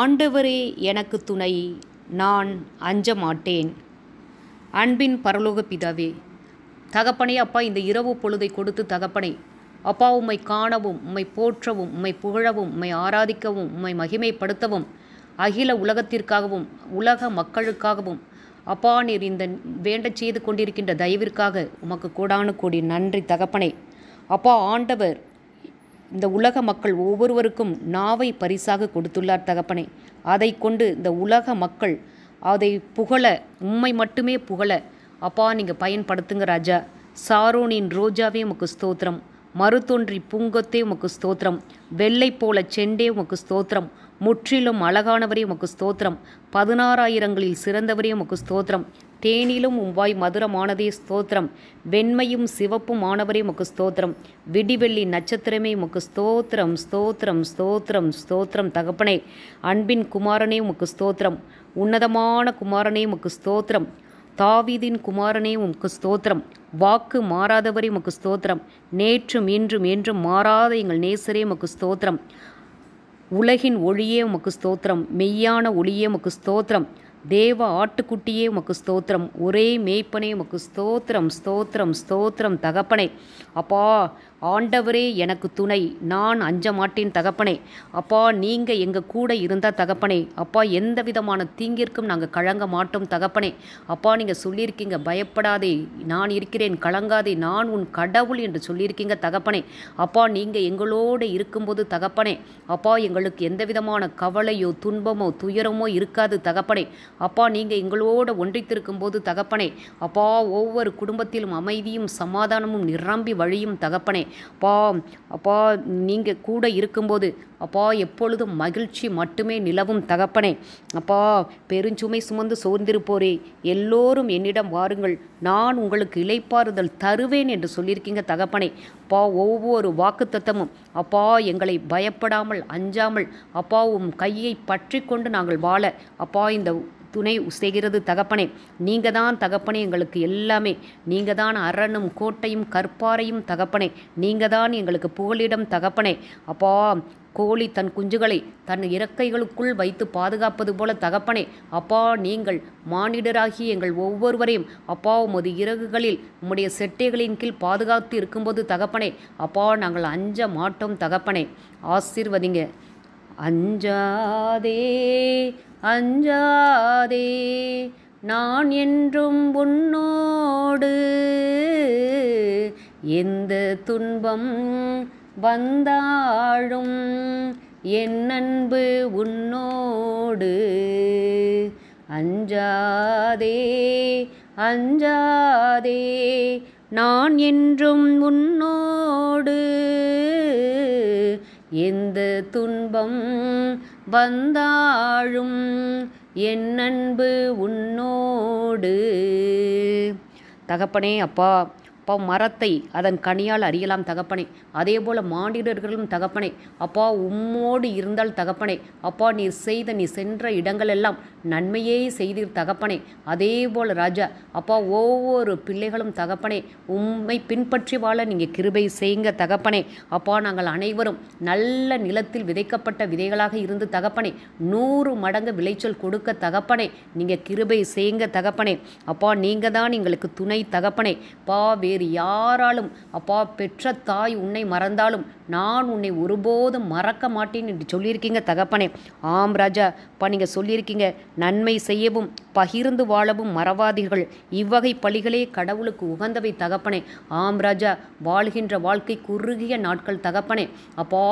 ஆண்டவரே எனக்கு துணை நான் அஞ்ச மாட்டேன் அன்பின் பரலோக பிதாவே தகப்பனே அப்பா இந்த இரவு பொழுதை கொடுத்து தகப்பனை அப்பா உம்மை காணவும் உம்மை போற்றவும் உம்மை புகழவும் உம்மை ஆராதிக்கவும் உம்மை மகிமைப்படுத்தவும் அகில உலகத்திற்காகவும் உலக மக்களுக்காகவும் அப்பா நீர் இந்த வேண்ட செய்து கொண்டிருக்கின்ற தயவிற்காக உமக்கு கூடானு கூடி நன்றி தகப்பனை அப்பா ஆண்டவர் இந்த உலக மக்கள் ஒவ்வொருவருக்கும் நாவை பரிசாக கொடுத்துள்ளார் தகப்பனே அதை கொண்டு இந்த உலக மக்கள் அதை புகழ உண்மை மட்டுமே புகழ அப்பா நீங்கள் பயன்படுத்துங்க ராஜா சாரோனின் ரோஜாவே உமக்கு ஸ்தோத்திரம் மறுதொன்றி பூங்கொத்தே உமக்கு ஸ்தோத்திரம் வெள்ளை போல செண்டே உமக்கு ஸ்தோத்திரம் முற்றிலும் அழகானவரே உமக்கு ஸ்தோத்திரம் பதினாறாயிரங்களில் சிறந்தவரே உமக்கு ஸ்தோத்திரம் தேனிலும் உம்வாய் மதுரமானதே ஸ்தோத்திரம் வெண்மையும் சிவப்பும் ஆனவரே முக்கு ஸ்தோத்திரம் விடிவெள்ளி நட்சத்திரமே முக்கு ஸ்தோத்திரம் ஸ்தோத்திரம் ஸ்தோத்திரம் ஸ்தோத்திரம் தகப்பனே அன்பின் குமாரனே உமக்கு ஸ்தோத்திரம் உன்னதமான குமாரனே உமக்கு ஸ்தோத்திரம் தாவீதின் குமாரனே உமக்கு ஸ்தோத்திரம் வாக்கு மாறாதவரே உமக்கு ஸ்தோத்திரம் நேற்றும் இன்றும் என்றும் மாறாத எங்கள் நேசரே உமக்கு ஸ்தோத்திரம் உலகின் ஒளியே உமக்கு ஸ்தோத்திரம் மெய்யான ஒளியே உமக்கு ஸ்தோத்திரம் தேவ ஆட்டுக்குட்டியே உமக்கு ஸ்தோத்திரம் ஒரே மேய்ப்பனே உமக்கு ஸ்தோத்திரம் ஸ்தோத்திரம் ஸ்தோத்திரம் தகப்பனே அப்பா ஆண்டவரே எனக்கு துணை நான் அஞ்ச மாட்டேன் தகப்பனே அப்பா நீங்கள் எங்கள் கூட இருந்தால் தகப்பனே அப்பா எந்த விதமான தீங்கிற்கும் நாங்கள் கழங்க மாட்டோம் தகப்பனே அப்பா நீங்கள் சொல்லியிருக்கீங்க பயப்படாதே நான் இருக்கிறேன் கலங்காதே நான் உன் கடவுள் என்று சொல்லியிருக்கீங்க தகப்பனே அப்பா நீங்கள் எங்களோடு இருக்கும்போது தகப்பனே அப்பா எங்களுக்கு எந்த விதமான கவலையோ துன்பமோ துயரமோ இருக்காது தகப்பனே அப்பா நீங்கள் எங்களோட ஒன்றித்திருக்கும் போது தகப்பனே அப்பா ஒவ்வொரு குடும்பத்திலும் அமைதியும் சமாதானமும் நிரம்பி வழியும் தகப்பனே அப்பா அப்பா நீங்கள் கூட இருக்கும்போது அப்பா எப்பொழுதும் மகிழ்ச்சி மட்டுமே நிலவும் தகப்பனே அப்பா பெருஞ்சுமை சுமந்து சோர்ந்திருப்போரே எல்லோரும் என்னிடம் வாருங்கள் நான் உங்களுக்கு இலைப்பாறுதல் தருவேன் என்று சொல்லியிருக்கீங்க தகப்பனே அப்பா ஒவ்வொரு வாக்கு தத்தமும் அப்பா எங்களை பயப்படாமல் அஞ்சாமல் அப்பாவும் கையை பற்றி கொண்டு நாங்கள் வாழ அப்பா இந்த துணை செய்கிறது தகப்பனே நீங்கள் தான் தகப்பனே எங்களுக்கு எல்லாமே நீங்கள் தான் அரணும் கோட்டையும் கற்பாறையும் தகப்பனே நீங்கள் தான் எங்களுக்கு புகலிடம் தகப்பனே அப்பா கோழி தன் குஞ்சுகளை தன் இறக்கைகளுக்குள் வைத்து பாதுகாப்பது போல தகப்பனே அப்பா நீங்கள் மானிடராகி எங்கள் ஒவ்வொருவரையும் அப்பா உமது இறகுகளில் உம்முடைய செட்டைகளின் கீழ் பாதுகாத்து இருக்கும்போது தகப்பனே அப்பா நாங்கள் அஞ்ச மாட்டோம் தகப்பனே ஆசிர்வதிங்க அஞ்சாதே அஞ்சாதே நான் என்றும் உன்னோடு எந்த துன்பம் வந்தாலும் என் அன்பு உன்னோடு அஞ்சாதே அஞ்சாதே நான் என்றும் உன்னோடு எந்த துன்பம் வந்தாழும் என் அன்பு உன்னோடு தகப்பனே அப்பா அப்பா மரத்தை அதன் கனியால் அறியலாம் தகப்பனே அதே போல் மாண்டிடர்களும் தகப்பனே அப்பா உம்மோடு இருந்தால் தகப்பனே அப்பா நீர் செய்த நீ சென்ற இடங்களெல்லாம் நன்மையே செய்தீர் தகப்பனே அதே போல் ராஜா அப்பா ஒவ்வொரு பிள்ளைகளும் தகப்பனே உம்மை பின்பற்றி வாழ நீங்கள் கிருபை செய்யுங்க தகப்பனே அப்பா நாங்கள் அனைவரும் நல்ல நிலத்தில் விதைக்கப்பட்ட விதைகளாக இருந்து தகப்பனே நூறு மடங்கு விளைச்சல் கொடுக்க தகப்பனே நீங்கள் கிருபை செய்யுங்க தகப்பனே அப்பா நீங்கள் தான் எங்களுக்கு துணை தகப்பனே பா வேறு யாராலும் அப்பா பெற்ற தாய் உன்னை மறந்தாலும் நான் உன்னை ஒருபோதும் மறக்க மாட்டேன் என்று சொல்லியிருக்கீங்க தகப்பனே ஆம் ராஜா அப்பா நீங்கள் சொல்லியிருக்கீங்க நன்மை செய்யவும் பகிர்ந்து வாழவும் மறவாதீர்கள் இவ்வகை பழிகளே கடவுளுக்கு உகந்தவை தகப்பனே ஆம் ராஜா வாழ்கின்ற வாழ்க்கை குறுகிய நாட்கள் தகப்பனே அப்பா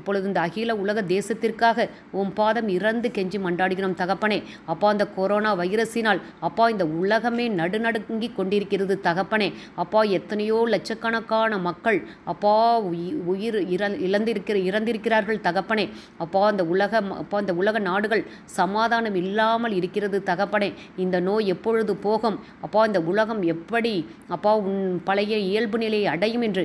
இப்பொழுது இந்த அகில உலக தேசத்திற்காக உன் பாதம் இறந்து கெஞ்சி மண்டாடுகிறோம் தகப்பனே அப்பா அந்த கொரோனா வைரஸினால் அப்பா இந்த உலகமே நடுநடுங்கி கொண்டிருக்கிறது தகப்பனே அப்பா அப்பா எத்தனையோ லட்சக்கணக்கான மக்கள் அப்பா உயிர் இற இழந்திருக்கிற இறந்திருக்கிறார்கள் தகப்பனே அப்பா அந்த உலக அப்பா அந்த உலக நாடுகள் சமாதானம் இல்லாமல் இருக்கிறது தகப்பனே இந்த நோய் எப்பொழுது போகும் அப்பா இந்த உலகம் எப்படி அப்பா உன் பழைய இயல்பு நிலையை அடையும் என்று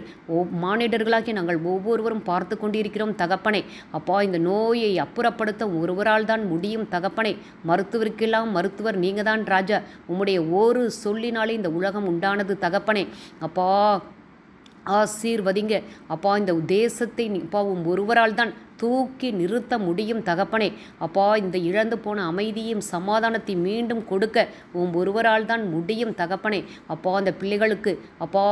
மானிடர்களாகி நாங்கள் ஒவ்வொருவரும் பார்த்து கொண்டிருக்கிறோம் தகப்பனே அப்பா இந்த நோயை அப்புறப்படுத்த ஒருவரால் தான் முடியும் தகப்பனே மருத்துவருக்கெல்லாம் மருத்துவர் நீங்கள் தான் ராஜா உம்முடைய ஒரு சொல்லினாலே இந்த உலகம் உண்டானது தகப்பனே அப்பா ஆசீர்வதிங்க அப்பா இந்த தேசத்தை நீ அப்பா ஒருவரால் தான் தூக்கி நிறுத்த முடியும் தகப்பனே அப்பா இந்த இழந்து போன அமைதியும் சமாதானத்தை மீண்டும் கொடுக்க உன் ஒருவரால் தான் முடியும் தகப்பனே அப்பா அந்த பிள்ளைகளுக்கு அப்பா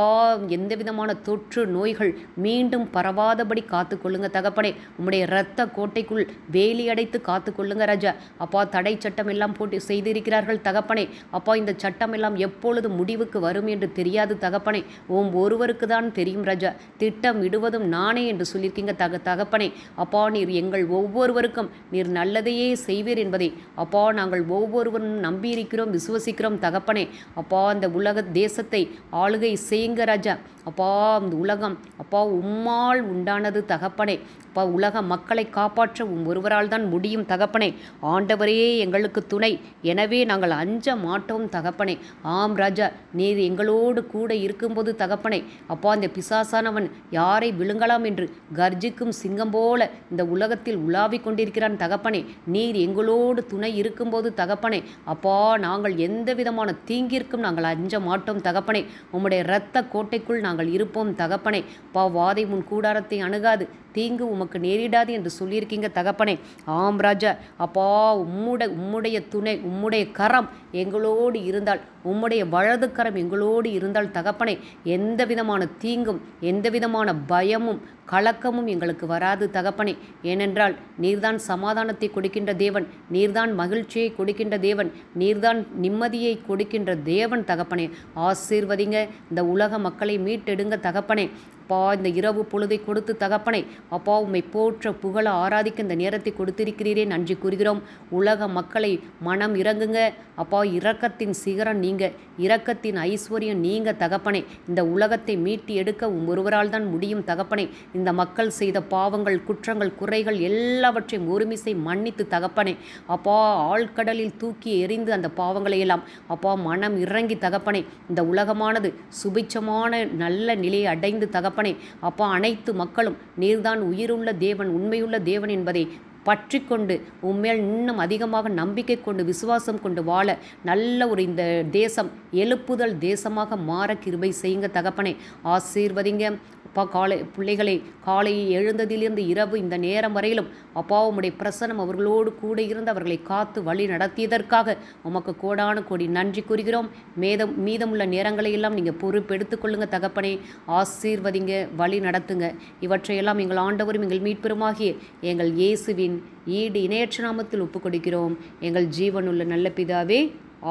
எந்த விதமான தொற்று நோய்கள் மீண்டும் பரவாதபடி காத்து கொள்ளுங்க தகப்பனே உம்முடைய இரத்த கோட்டைக்குள் வேலி அடைத்து காத்து கொள்ளுங்க ராஜா அப்பா தடை சட்டம் எல்லாம் போட்டு செய்திருக்கிறார்கள் தகப்பனே அப்பா இந்த சட்டம் எல்லாம் எப்பொழுது முடிவுக்கு வரும் என்று தெரியாது தகப்பனே உன் ஒருவருக்கு தான் தெரியும் ராஜா திட்டம் இடுவதும் நானே என்று சொல்லியிருக்கீங்க தக தகப்பனே அப்பா அப்பா நீர் எங்கள் ஒவ்வொருவருக்கும் நீர் நல்லதையே செய்வீர் என்பதை அப்பா நாங்கள் ஒவ்வொருவரும் நம்பியிருக்கிறோம் விசுவசிக்கிறோம் தகப்பனே அப்பா அந்த உலக தேசத்தை ஆளுகை செய்யுங்க ராஜா அப்பா இந்த உலகம் அப்பா உம்மால் உண்டானது தகப்பனே அப்பா உலக மக்களை காப்பாற்ற உம் ஒருவரால் தான் முடியும் தகப்பனே ஆண்டவரே எங்களுக்கு துணை எனவே நாங்கள் அஞ்ச மாட்டோம் தகப்பனே ஆம் ராஜா நீர் எங்களோடு கூட இருக்கும்போது தகப்பனே அப்பா அந்த பிசாசானவன் யாரை விழுங்கலாம் என்று கர்ஜிக்கும் சிங்கம் போல இந்த உலகத்தில் உலாவிக் கொண்டிருக்கிறான் தகப்பனே நீர் எங்களோடு துணை இருக்கும்போது தகப்பனே அப்பா நாங்கள் எந்த விதமான தீங்கிற்கும் நாங்கள் அஞ்ச மாட்டோம் தகப்பனே உம்முடைய இரத்த கோட்டைக்குள் நாங்கள் இருப்போம் தகப்பனே பா வாதை உன் கூடாரத்தை அணுகாது தீங்கு உமக்கு நேரிடாது என்று சொல்லியிருக்கீங்க தகப்பனே ஆம் ராஜா அப்பா உம்முடைய உம்முடைய துணை உம்முடைய கரம் எங்களோடு இருந்தால் உம்முடைய வலது கரம் எங்களோடு இருந்தால் தகப்பனே எந்த விதமான தீங்கும் எந்த விதமான பயமும் கலக்கமும் எங்களுக்கு வராது தகப்பனே ஏனென்றால் நீர்தான் சமாதானத்தை கொடுக்கின்ற தேவன் நீர்தான் மகிழ்ச்சியை கொடுக்கின்ற தேவன் நீர்தான் நிம்மதியை கொடுக்கின்ற தேவன் தகப்பனே ஆசீர்வதிங்க இந்த உலக மக்களை மீட்டெடுங்க தகப்பனே அப்பா இந்த இரவு பொழுதை கொடுத்து தகப்பனை அப்பா உம்மை போற்ற புகழ ஆராதிக்க இந்த நேரத்தை கொடுத்திருக்கிறீரே நன்றி கூறுகிறோம் உலக மக்களை மனம் இறங்குங்க அப்பா இரக்கத்தின் சிகரம் நீங்க இரக்கத்தின் ஐஸ்வர்யம் நீங்க தகப்பனை இந்த உலகத்தை மீட்டி எடுக்க உம் ஒருவரால் தான் முடியும் தகப்பனை இந்த மக்கள் செய்த பாவங்கள் குற்றங்கள் குறைகள் எல்லாவற்றையும் ஒருமிசை மன்னித்து தகப்பனை அப்பா ஆழ்கடலில் தூக்கி எறிந்து அந்த பாவங்களை எல்லாம் அப்பா மனம் இறங்கி தகப்பனை இந்த உலகமானது சுபிச்சமான நல்ல நிலையை அடைந்து தகப்ப தகப்பனே அப்பா அனைத்து மக்களும் நீர்தான் உயிருள்ள தேவன் உண்மையுள்ள தேவன் என்பதை பற்றி கொண்டு உண்மையில் இன்னும் அதிகமாக நம்பிக்கை கொண்டு விசுவாசம் கொண்டு வாழ நல்ல ஒரு இந்த தேசம் எழுப்புதல் தேசமாக மாற கிருபை செய்யுங்க தகப்பனே ஆசீர்வதிங்க அப்பா காலை பிள்ளைகளை காலையை எழுந்ததிலிருந்து இரவு இந்த நேரம் வரையிலும் அப்பா பிரசனம் அவர்களோடு கூட இருந்து அவர்களை காத்து வழி நடத்தியதற்காக உமக்கு கோடான கோடி நன்றி கூறுகிறோம் மேதம் மீதமுள்ள நேரங்களை எல்லாம் நீங்கள் பொறுப்பெடுத்து கொள்ளுங்க தகப்பனே ஆசீர்வதிங்க வழி நடத்துங்க இவற்றையெல்லாம் எங்கள் ஆண்டவரும் எங்கள் மீட்பெருமாகிய எங்கள் இயேசுவின் ஈடு இணையற்ற நாமத்தில் ஒப்புக் கொடுக்கிறோம் எங்கள் ஜீவனுள்ள நல்ல பிதாவே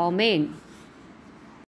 ஆமேன்